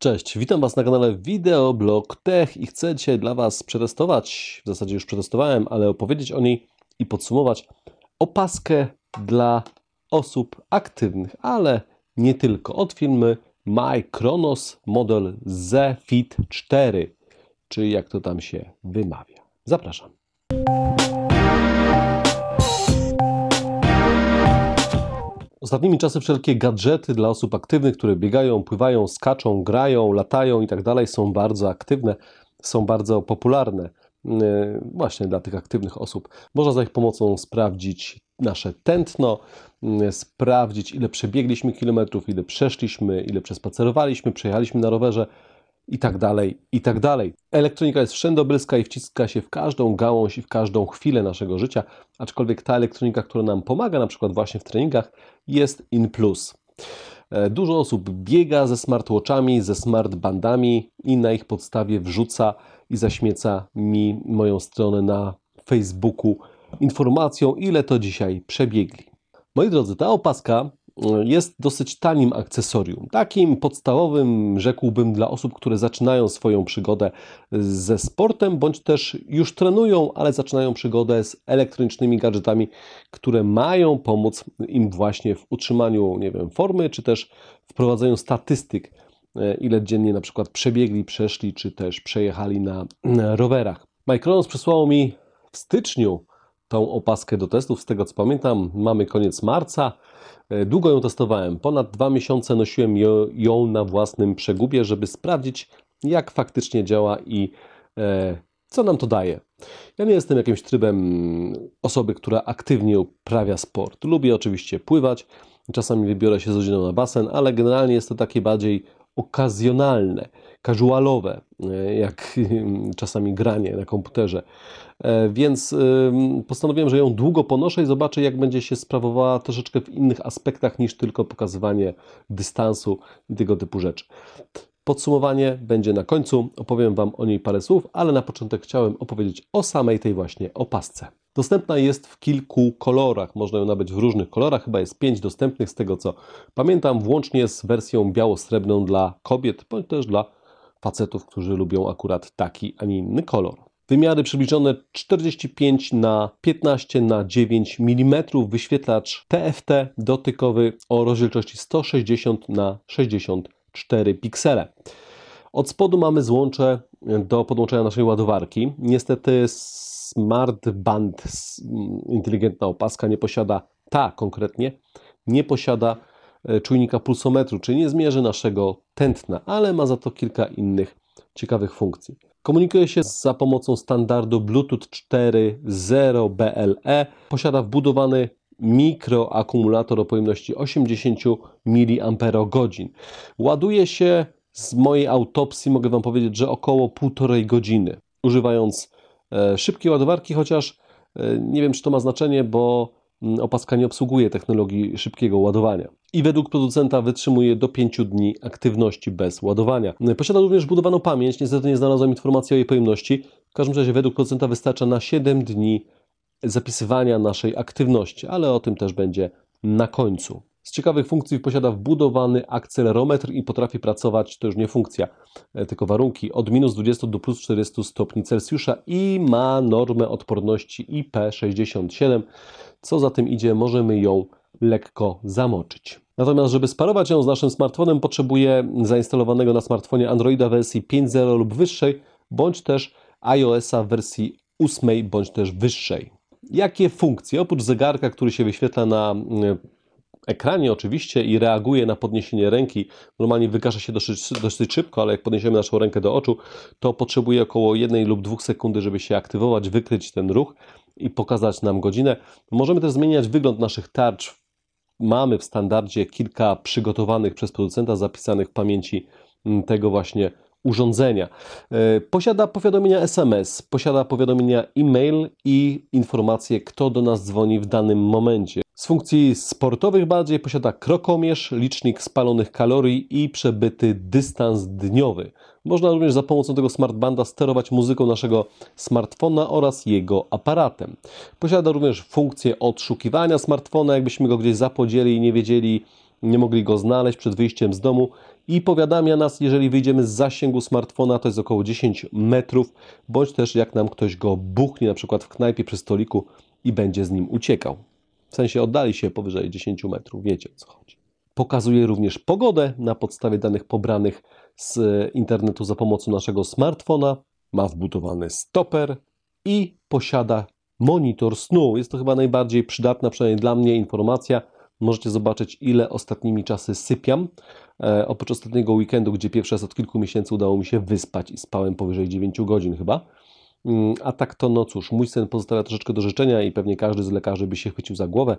Cześć, witam Was na kanale Videoblog Tech i chcę dzisiaj dla Was przetestować, w zasadzie już przetestowałem, ale opowiedzieć o niej i podsumować opaskę dla osób aktywnych, ale nie tylko. Od firmy Micronos model Z Fit 4, czy jak to tam się wymawia. Zapraszam. Ostatnimi czasy wszelkie gadżety dla osób aktywnych, które biegają, pływają, skaczą, grają, latają i tak dalej, są bardzo aktywne, są bardzo popularne y, właśnie dla tych aktywnych osób. Można za ich pomocą sprawdzić nasze tętno, y, sprawdzić ile przebiegliśmy kilometrów, ile przeszliśmy, ile przespacerowaliśmy, przejechaliśmy na rowerze i tak dalej, i tak dalej. Elektronika jest wszędobylska i wciska się w każdą gałąź i w każdą chwilę naszego życia, aczkolwiek ta elektronika, która nam pomaga, na przykład właśnie w treningach, jest in plus. E, dużo osób biega ze smartwatchami, ze smartbandami i na ich podstawie wrzuca i zaśmieca mi moją stronę na Facebooku informacją, ile to dzisiaj przebiegli. Moi drodzy, ta opaska jest dosyć tanim akcesorium. Takim podstawowym, rzekłbym, dla osób, które zaczynają swoją przygodę ze sportem, bądź też już trenują, ale zaczynają przygodę z elektronicznymi gadżetami, które mają pomóc im właśnie w utrzymaniu, nie wiem, formy, czy też w prowadzeniu statystyk, e, ile dziennie na przykład przebiegli, przeszli, czy też przejechali na rowerach. Micronos przysłał mi w styczniu tą opaskę do testów. Z tego co pamiętam, mamy koniec marca. E, długo ją testowałem, ponad dwa miesiące nosiłem ją na własnym przegubie, żeby sprawdzić, jak faktycznie działa i e, co nam to daje. Ja nie jestem jakimś trybem osoby, która aktywnie uprawia sport. Lubię oczywiście pływać, czasami wybiorę się z rodziną na basen, ale generalnie jest to takie bardziej okazjonalne casualowe, e, jak czasami granie na komputerze. E, więc postanowiłem, że ją długo ponoszę i zobaczę, jak będzie się sprawowała troszeczkę w innych aspektach niż tylko pokazywanie dystansu i tego typu rzeczy. Podsumowanie będzie na końcu, opowiem Wam o niej parę słów, ale na początek chciałem opowiedzieć o samej tej właśnie opasce. Dostępna jest w kilku kolorach, można ją nabyć w różnych kolorach, chyba jest pięć dostępnych z tego co pamiętam, włącznie z wersją biało-srebrną dla kobiet, bądź też dla facetów, którzy lubią akurat taki, a nie inny kolor. Wymiary przybliżone 45 na 15 na 9 mm, wyświetlacz TFT dotykowy o rozdzielczości 160 na 64 piksele. Od spodu mamy złącze do podłączenia naszej ładowarki. Niestety Smart Band, mm, inteligentna opaska, nie posiada, ta konkretnie, nie posiada E, czujnika pulsometru, czyli nie zmierzy naszego tętna, ale ma za to kilka innych ciekawych funkcji. Komunikuje się za pomocą standardu Bluetooth 4.0 BLE. Posiada wbudowany mikroakumulator o pojemności 80 mAh. Ładuje się z mojej autopsji, mogę Wam powiedzieć, że około półtorej godziny, używając e, szybkiej ładowarki, chociaż e, nie wiem, czy to ma znaczenie, bo Mm, opaska nie obsługuje technologii szybkiego ładowania. I według producenta wytrzymuje do 5 dni aktywności bez ładowania. Mm, posiada również budowaną pamięć, niestety nie znalazłem informacji o jej pojemności. W każdym razie według producenta wystarcza na 7 dni zapisywania naszej aktywności, ale o tym też będzie na końcu. Z ciekawych funkcji posiada wbudowany akcelerometr i potrafi pracować, to już nie funkcja, e, tylko warunki, od minus 20 do plus 40 stopni Celsjusza i ma normę odporności IP67 co za tym idzie, możemy ją lekko zamoczyć. Natomiast, żeby sparować ją z naszym smartfonem, potrzebuje zainstalowanego na smartfonie Androida wersji 5.0 lub wyższej, bądź też iOS-a wersji 8 bądź też wyższej. Jakie funkcje, oprócz zegarka, który się wyświetla na e, ekranie oczywiście i reaguje na podniesienie ręki. Normalnie wykaże się dosyć, dosyć szybko, ale jak podniesiemy naszą rękę do oczu, to potrzebuje około 1 lub 2 sekundy, żeby się aktywować, wykryć ten ruch i pokazać nam godzinę. Możemy też zmieniać wygląd naszych tarcz. Mamy w standardzie kilka przygotowanych przez producenta, zapisanych w pamięci mm, tego właśnie urządzenia. E, posiada powiadomienia SMS, posiada powiadomienia e-mail i informacje, kto do nas dzwoni w danym momencie. Z funkcji sportowych bardziej posiada krokomierz, licznik spalonych kalorii i przebyty dystans dniowy. Można również za pomocą tego smartbanda sterować muzyką naszego smartfona oraz jego aparatem. Posiada również funkcję odszukiwania smartfona, jakbyśmy go gdzieś zapodzieli i nie wiedzieli, nie mogli go znaleźć przed wyjściem z domu i powiadamia nas, jeżeli wyjdziemy z zasięgu smartfona, to jest około 10 metrów, bądź też jak nam ktoś go buchnie, na przykład w knajpie przy stoliku i będzie z nim uciekał. W sensie oddali się powyżej 10 metrów, wiecie o co chodzi. Pokazuje również pogodę na podstawie danych pobranych z e, internetu za pomocą naszego smartfona. Ma wbudowany stoper i posiada monitor snu. Jest to chyba najbardziej przydatna, przynajmniej dla mnie, informacja, Możecie zobaczyć, ile ostatnimi czasy sypiam. E, oprócz ostatniego weekendu, gdzie pierwszy raz od kilku miesięcy udało mi się wyspać i spałem powyżej 9 godzin chyba. Mm, a tak to, no cóż, mój sen pozostawia troszeczkę do życzenia i pewnie każdy z lekarzy by się chwycił za głowę,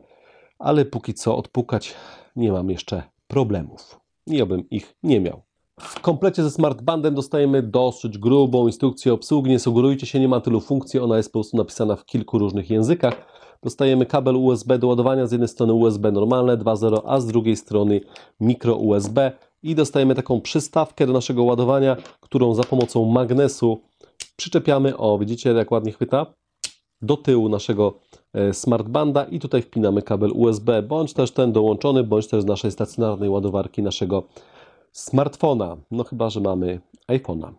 ale póki co odpukać nie mam jeszcze problemów. I obym ich nie miał. W komplecie ze Smart Bandem dostajemy dosyć grubą instrukcję obsługi. Nie sugerujcie się, nie ma tylu funkcji. Ona jest po prostu napisana w kilku różnych językach. Dostajemy kabel USB do ładowania, z jednej strony USB normalne 2.0, a z drugiej strony mikro USB i dostajemy taką przystawkę do naszego ładowania, którą za pomocą magnesu przyczepiamy, o widzicie jak ładnie chwyta, do tyłu naszego e, smartbanda i tutaj wpinamy kabel USB, bądź też ten dołączony, bądź też z naszej stacjonarnej ładowarki naszego smartfona, no chyba, że mamy iPhone'a.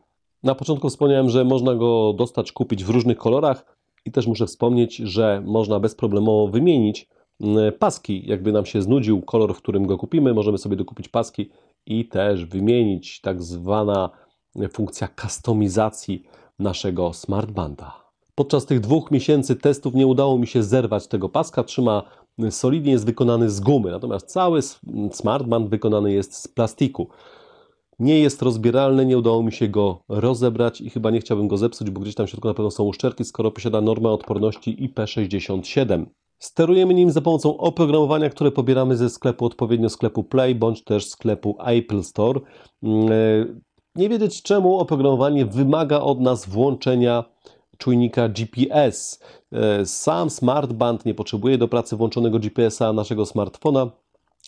Na początku wspomniałem, że można go dostać, kupić w różnych kolorach. I też muszę wspomnieć, że można bezproblemowo wymienić mm, paski. Jakby nam się znudził kolor, w którym go kupimy, możemy sobie dokupić paski i też wymienić tak zwana funkcja customizacji naszego smartbanda. Podczas tych dwóch miesięcy testów nie udało mi się zerwać tego paska. Trzyma solidnie, jest wykonany z gumy, natomiast cały smartband wykonany jest z plastiku nie jest rozbieralny, nie udało mi się go rozebrać i chyba nie chciałbym go zepsuć, bo gdzieś tam w środku na pewno są uszczerki, skoro posiada normę odporności IP67. Sterujemy nim za pomocą oprogramowania, które pobieramy ze sklepu odpowiednio sklepu Play bądź też sklepu Apple Store. Mm, e, nie wiedzieć czemu oprogramowanie wymaga od nas włączenia czujnika GPS. E, sam smartband nie potrzebuje do pracy włączonego GPS-a naszego smartfona.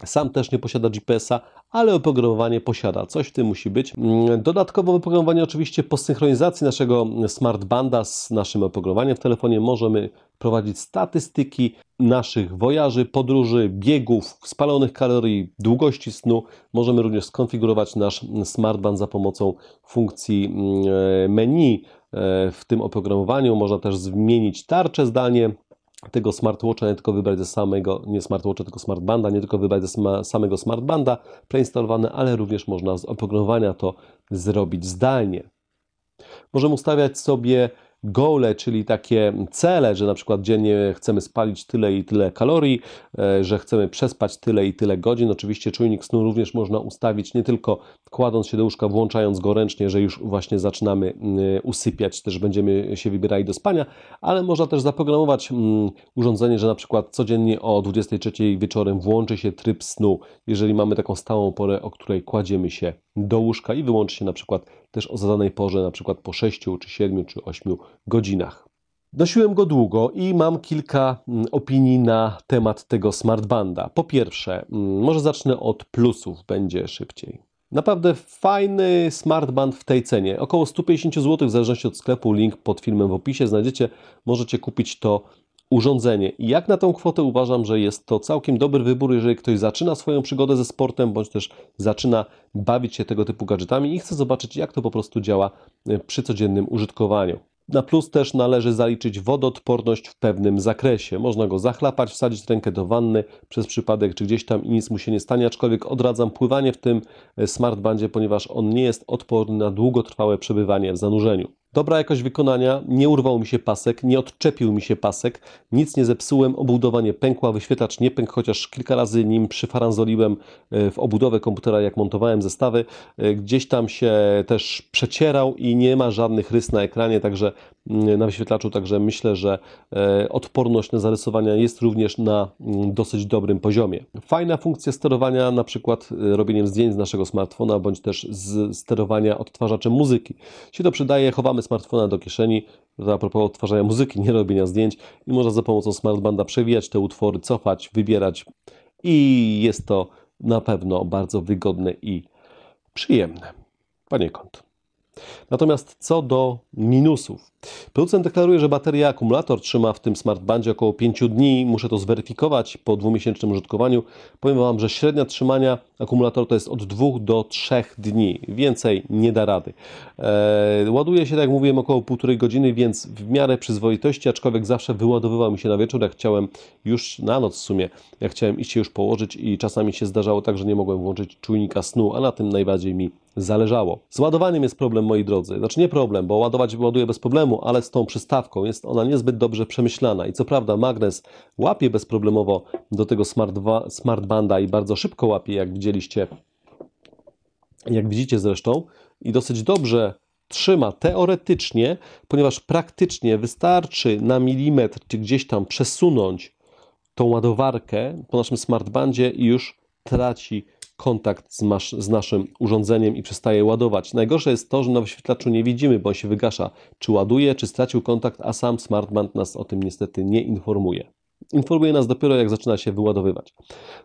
Sam też nie posiada GPS-a, ale oprogramowanie posiada. Coś w tym musi być. Mm, dodatkowo oprogramowanie oczywiście po synchronizacji naszego smartbanda z naszym oprogramowaniem w telefonie możemy prowadzić statystyki naszych wojaży, podróży, biegów, spalonych kalorii, długości snu. Możemy również skonfigurować nasz smartband za pomocą funkcji mm, e, menu e, w tym oprogramowaniu. Można też zmienić tarczę zdanie tego smartwatcha, nie tylko wybrać ze samego, nie smartwatcha, tylko smartbanda, nie tylko wybrać ze samego smartbanda preinstalowane, ale również można z oprogramowania to zrobić zdalnie. Możemy ustawiać sobie gole, czyli takie cele, że na przykład dziennie chcemy spalić tyle i tyle kalorii, e, że chcemy przespać tyle i tyle godzin. Oczywiście czujnik snu również można ustawić nie tylko kładąc się do łóżka, włączając go ręcznie, że już właśnie zaczynamy usypiać, też będziemy się wybierali do spania, ale można też zaprogramować urządzenie, że na przykład codziennie o 23 wieczorem włączy się tryb snu, jeżeli mamy taką stałą porę, o której kładziemy się do łóżka i wyłącz się na przykład też o zadanej porze, na przykład po 6 czy 7 czy 8 godzinach. Nosiłem go długo i mam kilka mm, opinii na temat tego smartbanda. Po pierwsze, mm, może zacznę od plusów, będzie szybciej. Naprawdę fajny smartband w tej cenie. Około 150 zł w zależności od sklepu. Link pod filmem w opisie znajdziecie. Możecie kupić to urządzenie. jak na tą kwotę uważam, że jest to całkiem dobry wybór, jeżeli ktoś zaczyna swoją przygodę ze sportem, bądź też zaczyna bawić się tego typu gadżetami i chce zobaczyć, jak to po prostu działa e, przy codziennym użytkowaniu. Na plus też należy zaliczyć wodoodporność w pewnym zakresie. Można go zachlapać, wsadzić rękę do wanny przez przypadek czy gdzieś tam i nic mu się nie stanie, aczkolwiek odradzam pływanie w tym e, smartbandzie, ponieważ on nie jest odporny na długotrwałe przebywanie w zanurzeniu. Dobra jakość wykonania, nie urwał mi się pasek, nie odczepił mi się pasek, nic nie zepsułem, obudowa nie pękła, wyświetlacz nie pękł, chociaż kilka razy nim przyfaranzoliłem e, w obudowę komputera, jak montowałem zestawy. E, gdzieś tam się też przecierał i nie ma żadnych rys na ekranie, także Mm, na wyświetlaczu, także myślę, że e, odporność na zarysowania jest również na mm, dosyć dobrym poziomie. Fajna funkcja sterowania na przykład e, robieniem zdjęć z naszego smartfona, bądź też z sterowania odtwarzaczem muzyki. Się to przydaje, chowamy smartfona do kieszeni, a propos odtwarzania muzyki, nie robienia zdjęć i można za pomocą smartbanda przewijać te utwory, cofać, wybierać i jest to na pewno bardzo wygodne i przyjemne. Poniekąd. Natomiast co do minusów. Producent deklaruje, że bateria akumulator trzyma w tym smartbandzie około 5 dni. Muszę to zweryfikować po dwumiesięcznym użytkowaniu. Powiem Wam, że średnia trzymania akumulatora to jest od 2 do 3 dni. Więcej nie da rady. Eee, ładuje się, tak jak mówiłem, około 1,5 godziny, więc w miarę przyzwoitości, aczkolwiek zawsze wyładowywał mi się na wieczór, jak chciałem już na noc w sumie, jak chciałem iść się już położyć i czasami się zdarzało tak, że nie mogłem włączyć czujnika snu, a na tym najbardziej mi zależało. Z ładowaniem jest problem, moi drodzy. Znaczy nie problem, bo ładować ładuje bez problemu, ale z tą przystawką jest ona niezbyt dobrze przemyślana. I co prawda magnes łapie bezproblemowo do tego smartbanda smart i bardzo szybko łapie, jak widzieliście, jak widzicie zresztą, i dosyć dobrze trzyma teoretycznie, ponieważ praktycznie wystarczy na milimetr czy gdzieś tam przesunąć tą ładowarkę po naszym smartbandzie i już traci kontakt z, masz, z, naszym urządzeniem i przestaje ładować. Najgorsze jest to, że na wyświetlaczu nie widzimy, bo on się wygasza, czy ładuje, czy stracił kontakt, a sam smartband nas o tym niestety nie informuje. Informuje nas dopiero, jak zaczyna się wyładowywać.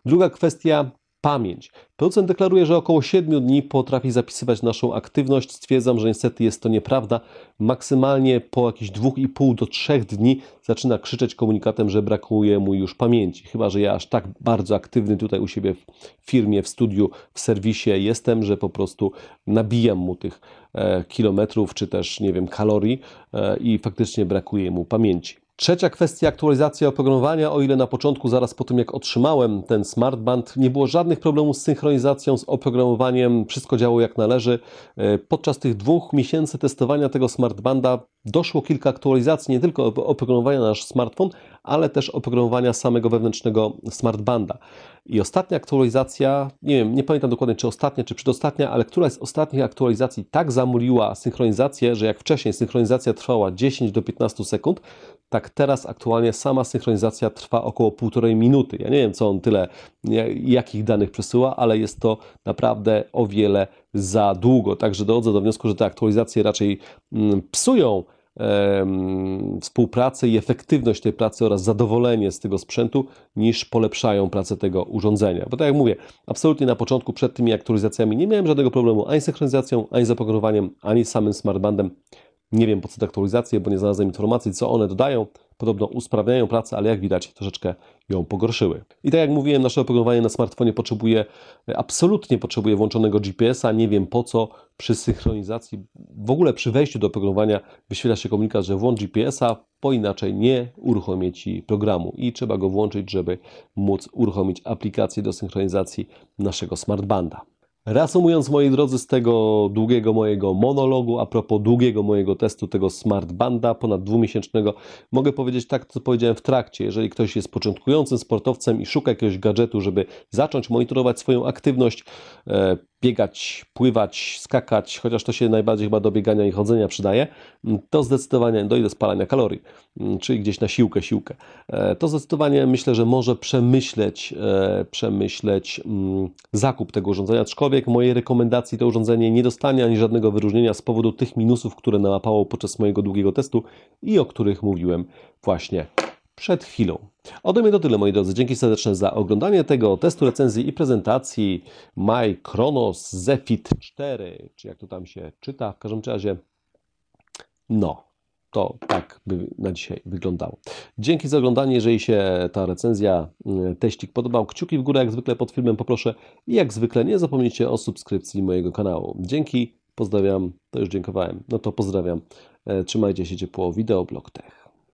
Druga kwestia pamięć. Producent deklaruje, że około 7 dni potrafi zapisywać naszą aktywność. Stwierdzam, że niestety jest to nieprawda. Maksymalnie po jakichś 2,5 do 3 dni zaczyna krzyczeć komunikatem, że brakuje mu już pamięci. Chyba, że ja aż tak bardzo aktywny tutaj u siebie w firmie, w studiu, w serwisie jestem, że po prostu nabijam mu tych e, kilometrów czy też, nie wiem, kalorii e, i faktycznie brakuje mu pamięci. Trzecia kwestia, aktualizacja oprogramowania. O ile na początku, zaraz po tym jak otrzymałem ten smartband, nie było żadnych problemów z synchronizacją, z oprogramowaniem, wszystko działo jak należy. E, podczas tych dwóch miesięcy testowania tego smartbanda doszło kilka aktualizacji, nie tylko oprogramowania na nasz smartfon, ale też oprogramowania samego wewnętrznego smartbanda. I ostatnia aktualizacja, nie wiem, nie pamiętam dokładnie czy ostatnia, czy przedostatnia, ale która z ostatnich aktualizacji tak zamuliła synchronizację, że jak wcześniej synchronizacja trwała 10 do 15 sekund, tak teraz aktualnie sama synchronizacja trwa około półtorej minuty. Ja nie wiem, co on tyle, jakich danych przesyła, ale jest to naprawdę o wiele za długo. Także dochodzę do wniosku, że te aktualizacje raczej mm, psują współpracę i efektywność tej pracy oraz zadowolenie z tego sprzętu, niż polepszają pracę tego urządzenia. Bo tak jak mówię, absolutnie na początku przed tymi aktualizacjami nie miałem żadnego problemu ani z synchronizacją, ani z oprogramowaniem, ani z samym smartbandem. Nie wiem po co te aktualizacje, bo nie znalazłem informacji, co one dodają, podobno usprawniają pracę, ale jak widać troszeczkę ją pogorszyły. I tak jak mówiłem, nasze oprogramowanie na smartfonie potrzebuje, e, absolutnie potrzebuje włączonego GPS-a, nie wiem po co, przy synchronizacji, w ogóle przy wejściu do oprogramowania wyświetla się komunikat, że włącz GPS-a, bo inaczej nie uruchomię Ci programu i trzeba go włączyć, żeby móc uruchomić aplikację do synchronizacji naszego smartbanda. Reasumując, moi drodzy, z tego długiego mojego monologu, a propos długiego mojego testu tego Smart Banda, ponad dwumiesięcznego, mogę powiedzieć tak, co powiedziałem w trakcie. Jeżeli ktoś jest początkującym sportowcem i szuka jakiegoś gadżetu, żeby zacząć monitorować swoją aktywność, e, biegać, pływać, skakać, chociaż to się najbardziej chyba do biegania i chodzenia przydaje, to zdecydowanie, do spalania kalorii, mm, czyli gdzieś na siłkę, siłkę, e, to zdecydowanie myślę, że może przemyśleć, e, przemyśleć mm, zakup tego urządzenia, aczkolwiek mojej rekomendacji to urządzenie nie dostanie ani żadnego wyróżnienia z powodu tych minusów, które nałapało podczas mojego długiego testu i o których mówiłem właśnie przed chwilą. Ode mnie to tyle, moi drodzy. Dzięki serdeczne za oglądanie tego testu, recenzji i prezentacji My Kronos Zefit 4, czy jak to tam się czyta. W każdym razie, no, to tak by na dzisiaj wyglądało. Dzięki za oglądanie. Jeżeli się ta recenzja, mm, teścik podobał, kciuki w górę jak zwykle pod filmem poproszę. I jak zwykle nie zapomnijcie o subskrypcji mojego kanału. Dzięki, pozdrawiam, to już dziękowałem. No to pozdrawiam. E, trzymajcie się ciepło, Wideoblog tech.